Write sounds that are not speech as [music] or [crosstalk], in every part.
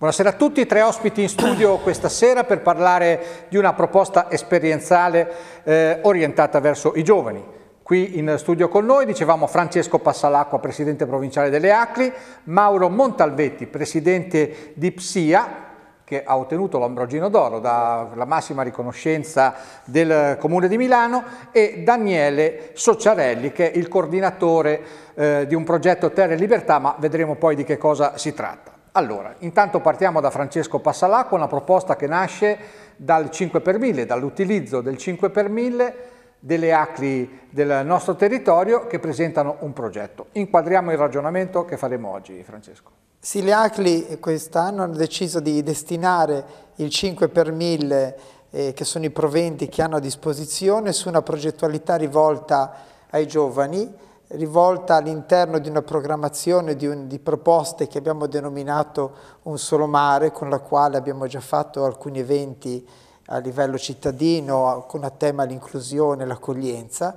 Buonasera a tutti, tre ospiti in studio questa sera per parlare di una proposta esperienziale eh, orientata verso i giovani. Qui in studio con noi dicevamo Francesco Passalacqua, presidente provinciale delle ACLI, Mauro Montalvetti, presidente di PSIA, che ha ottenuto l'Ambrogino d'Oro dalla massima riconoscenza del Comune di Milano e Daniele Sociarelli che è il coordinatore eh, di un progetto Terre e Libertà ma vedremo poi di che cosa si tratta. Allora, intanto partiamo da Francesco Passalacqua, una proposta che nasce dal 5 per 1000, dall'utilizzo del 5 per 1000 delle acli del nostro territorio che presentano un progetto. Inquadriamo il ragionamento che faremo oggi, Francesco. Sì, le ACLI eh, quest'anno hanno deciso di destinare il 5 per 1000, eh, che sono i proventi che hanno a disposizione, su una progettualità rivolta ai giovani, rivolta all'interno di una programmazione di, un, di, proposte che abbiamo denominato Un solo mare, con la quale abbiamo già fatto alcuni eventi a livello cittadino con a tema l'inclusione e l'accoglienza.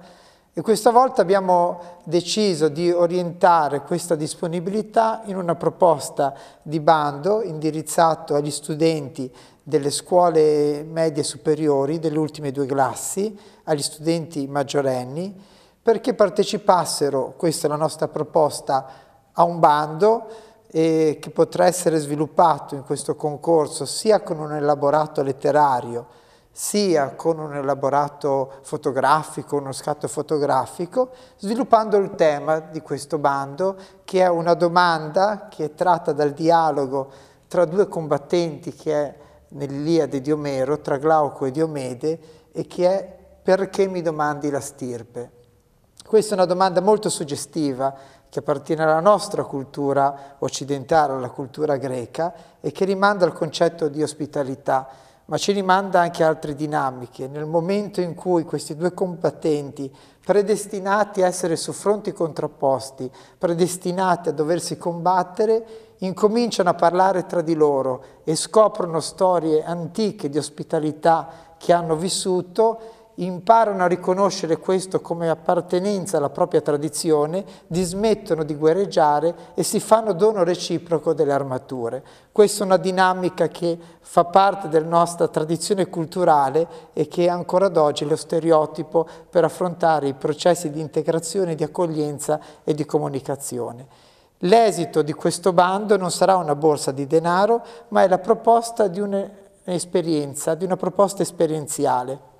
E questa volta abbiamo deciso di orientare questa disponibilità in una proposta di bando indirizzato agli studenti delle scuole medie superiori delle ultime due classi, agli studenti maggiorenni, perché partecipassero, questa è la nostra proposta, a un bando eh, che potrà essere sviluppato in questo concorso sia con un elaborato letterario, sia con un elaborato fotografico, uno scatto fotografico, sviluppando il tema di questo bando, che è una domanda che è tratta dal dialogo tra due combattenti che è nell'Iliade di Omero, tra Glauco e Diomede, e che è perché mi domandi la stirpe? Questa è una domanda molto suggestiva che appartiene alla nostra cultura occidentale, alla cultura greca, e che rimanda al concetto di ospitalità, ma ci rimanda anche a altre dinamiche. Nel momento in cui questi due combattenti, predestinati a essere su fronti contrapposti, predestinati a doversi combattere, incominciano a parlare tra di loro e scoprono storie antiche di ospitalità che hanno vissuto imparano a riconoscere questo come appartenenza alla propria tradizione, dismettono di guerreggiare e si fanno dono reciproco delle armature. Questa è una dinamica che fa parte della nostra tradizione culturale e che è ancora ad oggi lo stereotipo per affrontare i processi di integrazione, di accoglienza e di comunicazione. L'esito di questo bando non sarà una borsa di denaro, ma è la proposta di un'esperienza, di una proposta esperienziale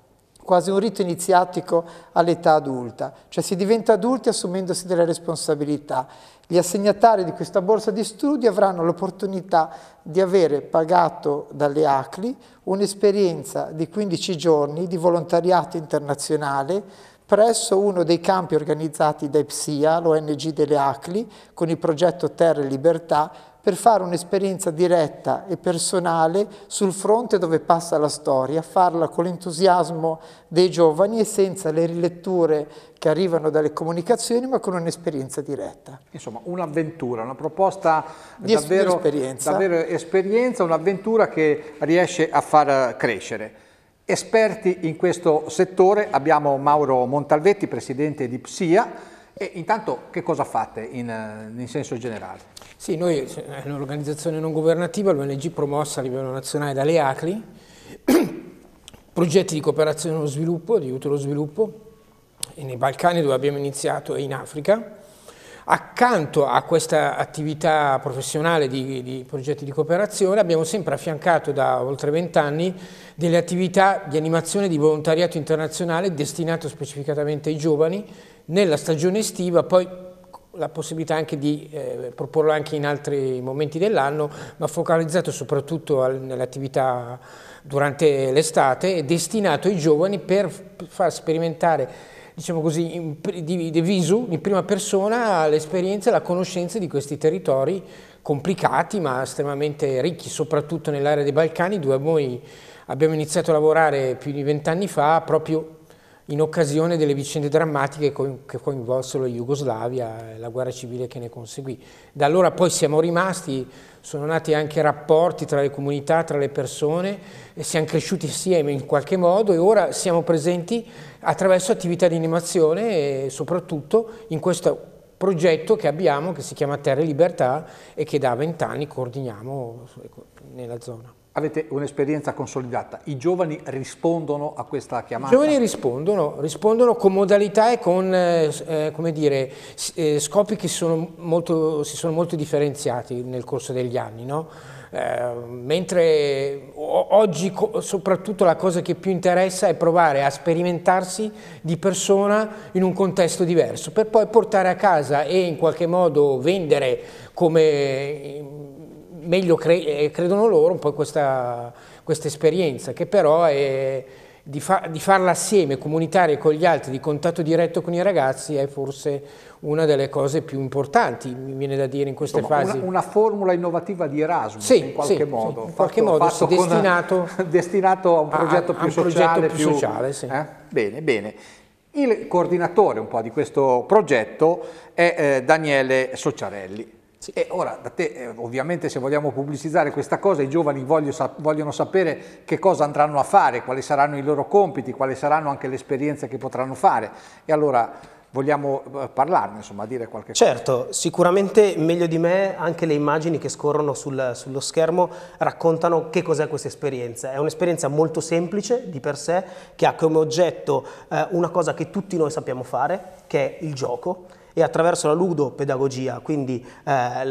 quasi un rito iniziatico all'età adulta, cioè si diventa adulti assumendosi delle responsabilità. Gli assegnatari di questa borsa di studio avranno l'opportunità di avere pagato dalle ACLI un'esperienza di 15 giorni di volontariato internazionale presso uno dei campi organizzati dai PSIA, l'ONG delle ACLI, con il progetto Terra e Libertà, per fare un'esperienza diretta e personale sul fronte dove passa la storia, farla con l'entusiasmo dei giovani e senza le riletture che arrivano dalle comunicazioni, ma con un'esperienza diretta. Insomma, un'avventura, una proposta di davvero esperienza. davvero esperienza, un'avventura che riesce a far crescere. Esperti in questo settore abbiamo Mauro Montalvetti, presidente di PSIA, e intanto che cosa fate in, eh, in senso generale? Sì, noi eh, è un'organizzazione non governativa, l'ONG promossa a livello nazionale dalle ACLI, [clears throat] progetti di cooperazione allo sviluppo, di aiuto allo sviluppo, nei Balcani dove abbiamo iniziato e in Africa. Accanto a questa attività professionale di, di progetti di cooperazione abbiamo sempre affiancato da oltre vent'anni delle attività di animazione di volontariato internazionale destinato specificatamente ai giovani nella stagione estiva, poi la possibilità anche di eh, proporlo anche in altri momenti dell'anno, ma focalizzato soprattutto nell'attività durante l'estate, destinato ai giovani per far sperimentare diciamo così, in, di, di visu, in prima persona, l'esperienza e la conoscenza di questi territori complicati ma estremamente ricchi, soprattutto nell'area dei Balcani, dove noi abbiamo iniziato a lavorare più di vent'anni fa proprio in occasione delle vicende drammatiche che coinvolsero la Jugoslavia e la guerra civile che ne conseguì. Da allora poi siamo rimasti, sono nati anche rapporti tra le comunità, tra le persone, siamo cresciuti insieme in qualche modo e ora siamo presenti attraverso attività di animazione e soprattutto in questo progetto che abbiamo che si chiama Terra e Libertà e che da vent'anni coordiniamo ecco, nella zona avete un'esperienza consolidata, i giovani rispondono a questa chiamata? I giovani rispondono, rispondono con modalità e con eh, eh dire, eh, scopi che sono molto, si sono molto differenziati nel corso degli anni. No? Eh, mentre oggi soprattutto la cosa che più interessa è provare a sperimentarsi di persona in un contesto diverso per poi portare a casa e in qualche modo vendere come meglio cre eh, credono loro poi questa, questa esperienza, che però è, di, fa di, farla assieme, comunitaria con gli altri, di contatto diretto con i ragazzi è forse una delle cose più importanti, mi viene da dire in queste Insomma, fasi. Una, una, formula innovativa di Erasmus, sì, in qualche sì, modo. Sì, in fatto, qualche modo, destinato, a, [laughs] destinato, a un progetto a, più un sociale. Progetto più, più sociale sì. eh? Bene, bene. Il coordinatore un po' di questo progetto è eh, Daniele Sociarelli. Sì, e ora da te, eh, ovviamente se vogliamo pubblicizzare questa cosa, i giovani voglio, vogliono sapere che cosa andranno a fare, quali saranno i loro compiti, quali saranno anche le esperienze che potranno fare. E allora vogliamo eh, parlarne, insomma, dire qualche cosa. Certo, sicuramente meglio di me anche le immagini che scorrono sul, sullo schermo raccontano che cos'è questa esperienza. È un'esperienza molto semplice di per sé, che ha come oggetto eh, una cosa che tutti noi sappiamo fare, che è il gioco e attraverso la ludopedagogia, quindi eh,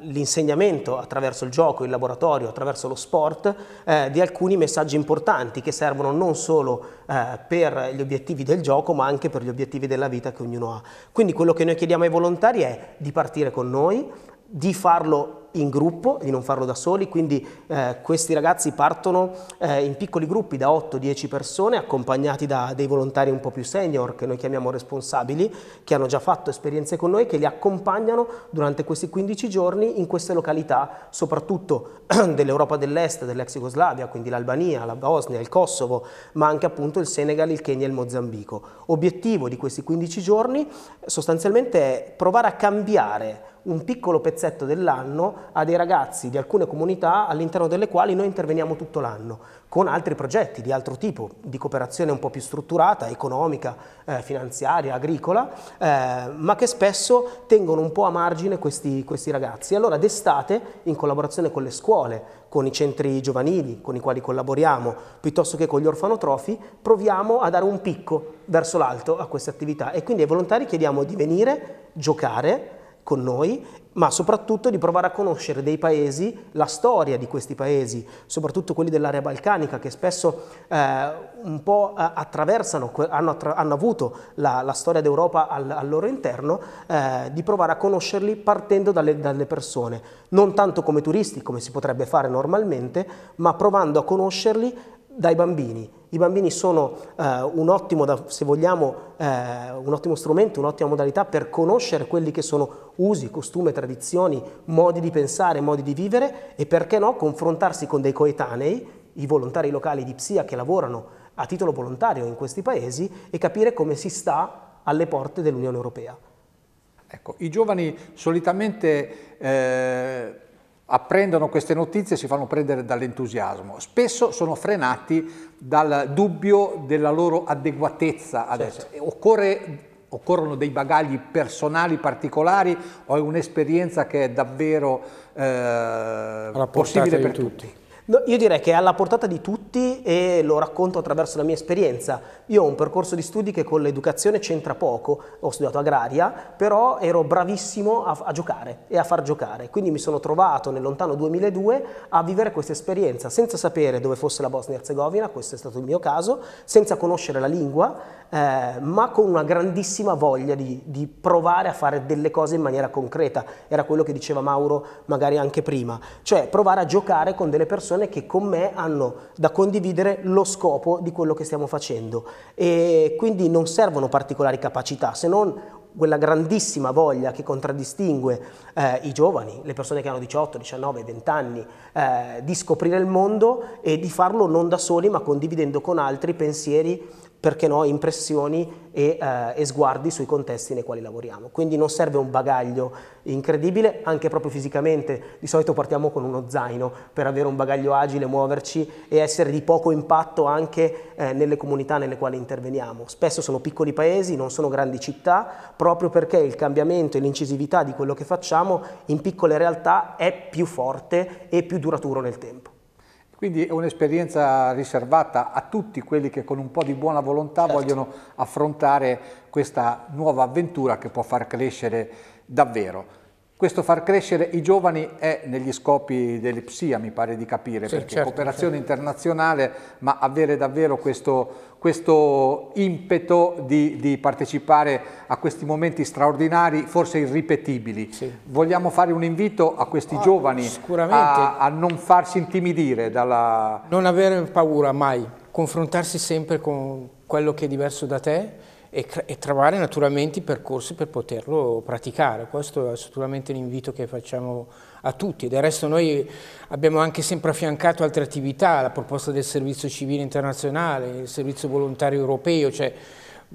l'insegnamento attraverso il gioco, il laboratorio, attraverso lo sport, eh, di alcuni messaggi importanti che servono non solo eh, per gli obiettivi del gioco ma anche per gli obiettivi della vita che ognuno ha. Quindi quello che noi chiediamo ai volontari è di partire con noi, di farlo in gruppo, di non farlo da soli, quindi eh, questi ragazzi partono eh, in piccoli gruppi da 8-10 persone accompagnati da dei volontari un po' più senior che noi chiamiamo responsabili, che hanno già fatto esperienze con noi, che li accompagnano durante questi 15 giorni in queste località, soprattutto [clears throat] dell'Europa dell'Est, dell'ex Jugoslavia, quindi l'Albania, la Bosnia, il Kosovo, ma anche appunto il Senegal, il Kenya e il Mozambico. Obiettivo di questi 15 giorni sostanzialmente è provare a cambiare un piccolo pezzetto dell'anno a dei ragazzi di alcune comunità all'interno delle quali noi interveniamo tutto l'anno, con altri progetti di altro tipo, di cooperazione un po' più strutturata, economica, eh, finanziaria, agricola, eh, ma che spesso tengono un po' a margine questi, questi ragazzi. Allora d'estate, in collaborazione con le scuole, con i centri giovanili con i quali collaboriamo, piuttosto che con gli orfanotrofi, proviamo a dare un picco verso l'alto a queste attività e quindi ai volontari chiediamo di venire, giocare, con noi, ma soprattutto di provare a conoscere dei paesi, la storia di questi paesi, soprattutto quelli dell'area balcanica che spesso eh, un po' eh, attraversano, hanno, attra hanno avuto la, la storia d'Europa al, al, loro interno, eh, di provare a conoscerli partendo dalle, dalle persone, non tanto come turisti come si potrebbe fare normalmente, ma provando a conoscerli dai bambini. I bambini sono eh, un, ottimo, se vogliamo, eh, un ottimo strumento, un'ottima modalità per conoscere quelli che sono usi, costume, tradizioni, modi di pensare, modi di vivere e perché no confrontarsi con dei coetanei, i volontari locali di PSIA che lavorano a titolo volontario in questi paesi e capire come si sta alle porte dell'Unione Europea. Ecco, i giovani solitamente eh apprendono queste notizie e si fanno prendere dall'entusiasmo. Spesso sono frenati dal dubbio della loro adeguatezza adesso. Certo. Occorre, occorrono dei bagagli personali particolari o è un'esperienza che è davvero eh, possibile per tutti. tutti. No, io direi che è alla portata di tutti e lo racconto attraverso la mia esperienza. Io ho un percorso di studi che con l'educazione c'entra poco, ho studiato agraria, però ero bravissimo a, a giocare e a far giocare, quindi mi sono trovato nel lontano 2002 a vivere questa esperienza senza sapere dove fosse la Bosnia-Herzegovina, questo è stato il mio caso, senza conoscere la lingua, eh, ma con una grandissima voglia di, di provare a fare delle cose in maniera concreta, era quello che diceva Mauro magari anche prima, cioè provare a giocare con delle persone che con me hanno da condividere condividere lo scopo di quello che stiamo facendo e quindi non servono particolari capacità se non quella grandissima voglia che contraddistingue eh, i giovani, le persone che hanno 18, 19, 20 anni, eh, di scoprire il mondo e di farlo non da soli ma condividendo con altri pensieri perché no, impressioni e, eh, e, sguardi sui contesti nei quali lavoriamo. Quindi non serve un bagaglio incredibile, anche proprio fisicamente, di solito partiamo con uno zaino per avere un bagaglio agile, muoverci e essere di poco impatto anche eh, nelle comunità nelle quali interveniamo. Spesso sono piccoli paesi, non sono grandi città, proprio perché il cambiamento e l'incisività di quello che facciamo in piccole realtà è più forte e più duraturo nel tempo. Quindi è un'esperienza riservata a tutti quelli che con un po' di buona volontà certo. vogliono affrontare questa nuova avventura che può far crescere davvero. Questo far crescere i giovani è negli scopi dell'IPSIA, mi pare di capire, sì, perché certo, cooperazione certo. internazionale, ma avere davvero questo, questo impeto di, di, partecipare a questi momenti straordinari, forse irripetibili. Sì. Vogliamo fare un invito a questi ah, giovani a, a non farsi intimidire dalla... Non avere paura mai, confrontarsi sempre con quello che è diverso da te, e, e trovare naturalmente i percorsi per poterlo praticare. Questo è sicuramente un invito che facciamo a tutti. Del resto noi abbiamo anche sempre affiancato altre attività, la proposta del servizio civile internazionale, il servizio volontario europeo, cioè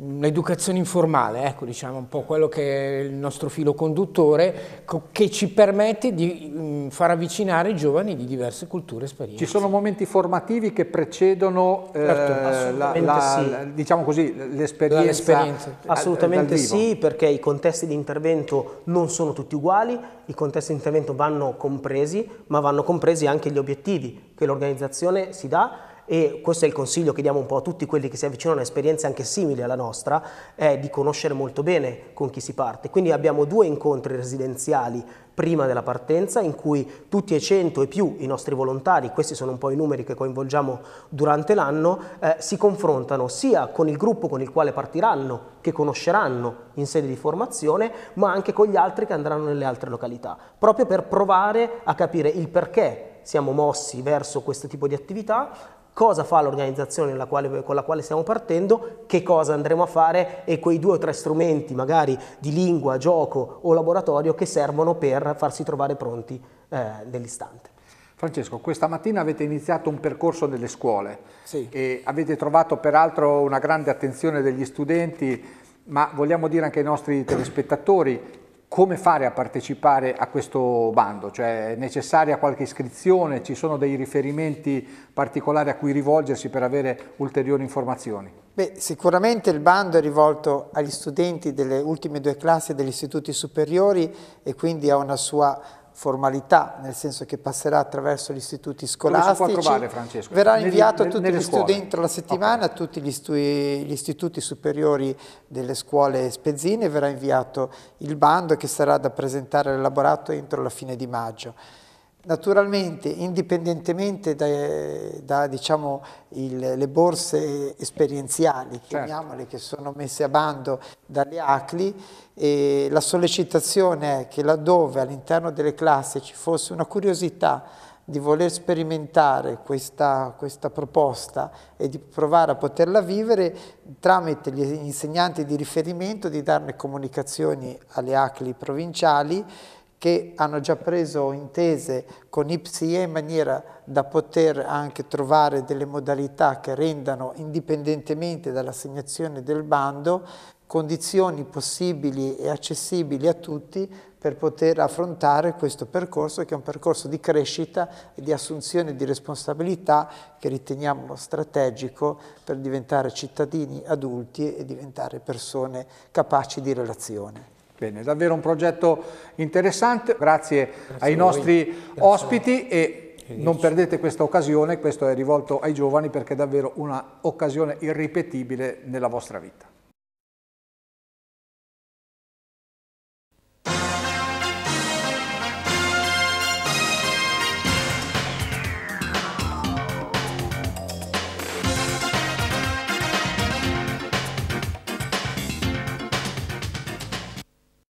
un'educazione informale, ecco diciamo un po' quello che è il nostro filo conduttore, che ci permette di mm, far avvicinare i giovani di diverse culture e esperienze. Ci sono momenti formativi che precedono eh, certo, la, la, sì. la, diciamo così, l'esperienza? Assolutamente sì, perché i contesti di intervento non sono tutti uguali, i contesti di intervento vanno compresi, ma vanno compresi anche gli obiettivi che l'organizzazione si dà e questo è il consiglio che diamo un po' a tutti quelli che si avvicinano a esperienze anche simili alla nostra, è di conoscere molto bene con chi si parte. Quindi abbiamo due incontri residenziali prima della partenza in cui tutti e cento e più i nostri volontari, questi sono un po' i numeri che coinvolgiamo durante l'anno, eh, si confrontano sia con il gruppo con il quale partiranno, che conosceranno in sede di formazione, ma anche con gli altri che andranno nelle altre località, proprio per provare a capire il perché siamo mossi verso questo tipo di attività cosa fa l'organizzazione con la quale stiamo partendo, che cosa andremo a fare e quei due o tre strumenti magari di lingua, gioco o laboratorio che servono per farsi trovare pronti eh, nell'istante. Francesco, questa mattina avete iniziato un percorso nelle scuole sì. e avete trovato peraltro una grande attenzione degli studenti, ma vogliamo dire anche ai nostri telespettatori come fare a partecipare a questo bando? Cioè è necessaria qualche iscrizione? Ci sono dei riferimenti particolari a cui rivolgersi per avere ulteriori informazioni? Beh, sicuramente il bando è rivolto agli studenti delle ultime due classi degli istituti superiori e quindi ha una sua formalità, nel senso che passerà attraverso gli istituti scolastici. Trovare, verrà inviato a tutti gli studenti entro la settimana a tutti gli, studi, gli, istituti superiori delle scuole spezzine, verrà inviato il bando che sarà da presentare all'elaborato entro la fine di maggio. Naturalmente, indipendentemente dalle da, diciamo, borse esperienziali, certo. che sono messe a bando dalle ACLI, eh, la sollecitazione è che laddove all'interno delle classi ci fosse una curiosità di voler sperimentare questa, questa, proposta e di provare a poterla vivere tramite gli insegnanti di riferimento, di darne comunicazioni alle ACLI provinciali che hanno già preso intese con IPSIE in maniera da poter anche trovare delle modalità che rendano indipendentemente dall'assegnazione del bando condizioni possibili e accessibili a tutti per poter affrontare questo percorso che è un percorso di crescita e di assunzione di responsabilità che riteniamo strategico per diventare cittadini adulti e diventare persone capaci di relazione. Bene, davvero un progetto interessante, grazie, grazie ai nostri grazie. ospiti e non perdete questa occasione, questo è rivolto ai giovani perché è davvero un'occasione irripetibile nella vostra vita.